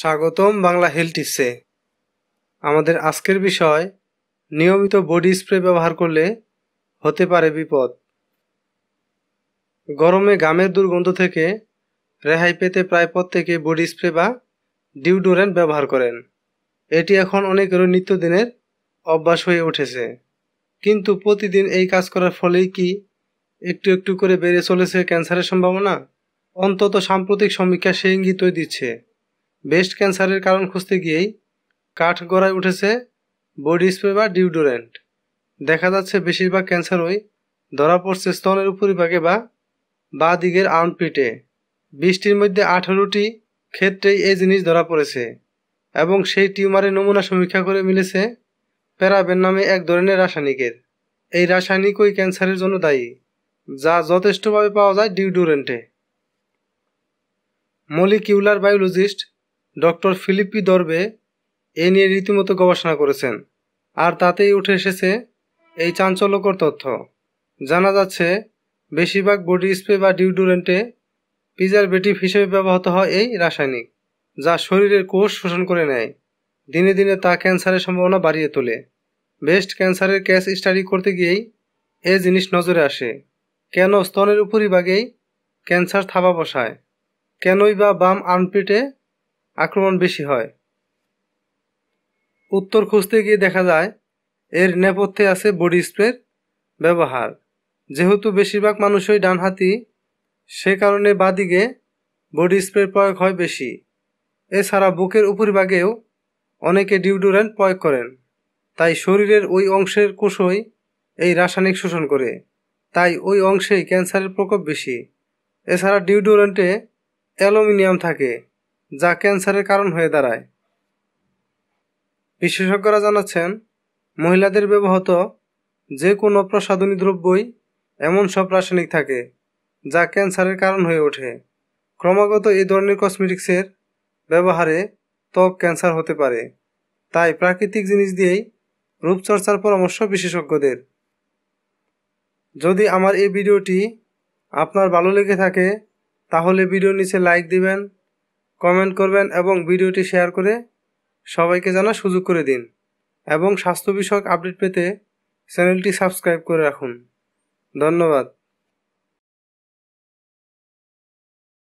স্বাগতম বাংলা হেলথ আমাদের আজকের বিষয় নিয়মিত বডি স্প্রে ব্যবহার করলে হতে পারে বিপদ গরমে গামের দুর্গন্ধ থেকে রেহাই পেতে প্রায় প্রত্যেকে বডি স্প্রে বা ডিউডোরেন্ট ব্যবহার করেন এটি এখন অনেকেরও নিত্যদিনের অভ্যাস হয়ে উঠেছে কিন্তু প্রতিদিন এই কাজ করার ফলেই কি একটু একটু করে বেড়ে চলেছে ক্যান্সারের সম্ভাবনা অন্তত সাম্প্রতিক সমীক্ষা সে ইঙ্গিতই দিচ্ছে ব্রেস্ট ক্যান্সারের কারণ খুঁজতে গিয়েই কাঠ গড়ায় উঠেছে বডি স্প্রে বা ডিউডোরেন্ট দেখা যাচ্ছে বেশিরভাগ ওই ধরা পড়ছে স্তনের উপরিভাগে বা বা দিকের আর্মপিটে বৃষ্টির মধ্যে আঠারোটি ক্ষেত্রেই এই জিনিস ধরা পড়েছে এবং সেই টিউমারের নমুনা সমীক্ষা করে মিলেছে প্যারাবেন নামে এক ধরনের রাসায়নিকের এই রাসায়নিকই ক্যান্সারের জন্য দায়ী যা যথেষ্টভাবে পাওয়া যায় ডিউডোরেন্টে molecular biologist doctor Philippa Darbre এ নিয়ে রীতিমতো গবেষণা করেছেন আর তাতেই উঠে এসেছে এই চাঞ্চল্যকর তথ্য জানা যাচ্ছে বেশিরভাগ বডি স্প্রে বা ডিউডুরেন্টে প্রিজারভেটিভ হিসেবে ব্যবহৃত হয় এই রাসায়নিক যা শরীরের কোষ শোষণ করে নেয় দিনে দিনে তা ক্যান্সারের সম্ভাবনা বাড়িয়ে তোলে ব্রেস্ট ক্যান্সারের ক্যাস স্টাডি করতে গিয়েই এ জিনিস নজরে আসে কেন স্তনের উপরিভাগেই ক্যান্সার থাবা বসায় কেনই বা বাম আর্মপিটে আক্রমণ বেশি হয় উত্তর খুঁজতে গিয়ে দেখা যায় এর নেপথ্যে আছে বডি স্প্রের ব্যবহার যেহেতু বেশিরভাগ মানুষই ডানহাতি সে কারণে বাদিকে বডি স্প্রে প্রয়োগ হয় বেশি এছাড়া বুকের উপরিভাগেও অনেকে ডিউডোরেন্ট প্রয়োগ করেন তাই শরীরের ওই অংশের কোষই এই রাসায়নিক শোষণ করে তাই ওই অংশেই ক্যান্সারের প্রকোপ বেশি এছাড়া ডিউডোরেন্টে অ্যালুমিনিয়াম থাকে যা ক্যান্সারের কারণ হয়ে দাঁড়ায় বিশেষজ্ঞরা জানাচ্ছেন মহিলাদের ব্যবহৃত যে কোনো প্রসাধনী দ্রব্যই এমন সব রাসায়নিক থাকে যা ক্যান্সারের কারণ হয়ে ওঠে ক্রমাগত এই ধরনের কসমেটিক্সের ব্যবহারে ত্বক ক্যান্সার হতে পারে তাই প্রাকৃতিক জিনিস দিয়েই রূপচর্চার পরামর্শ বিশেষজ্ঞদের যদি আমার এই ভিডিওটি আপনার ভালো লেগে থাকে তাহলে ভিডিও নিচে লাইক দিবেন কমেন্ট করবেন এবং ভিডিওটি শেয়ার করে সবাইকে জানার সুযোগ করে দিন এবং স্বাস্থ্য বিষয়ক আপডেট পেতে চ্যানেলটি সাবস্ক্রাইব করে রাখুন ধন্যবাদ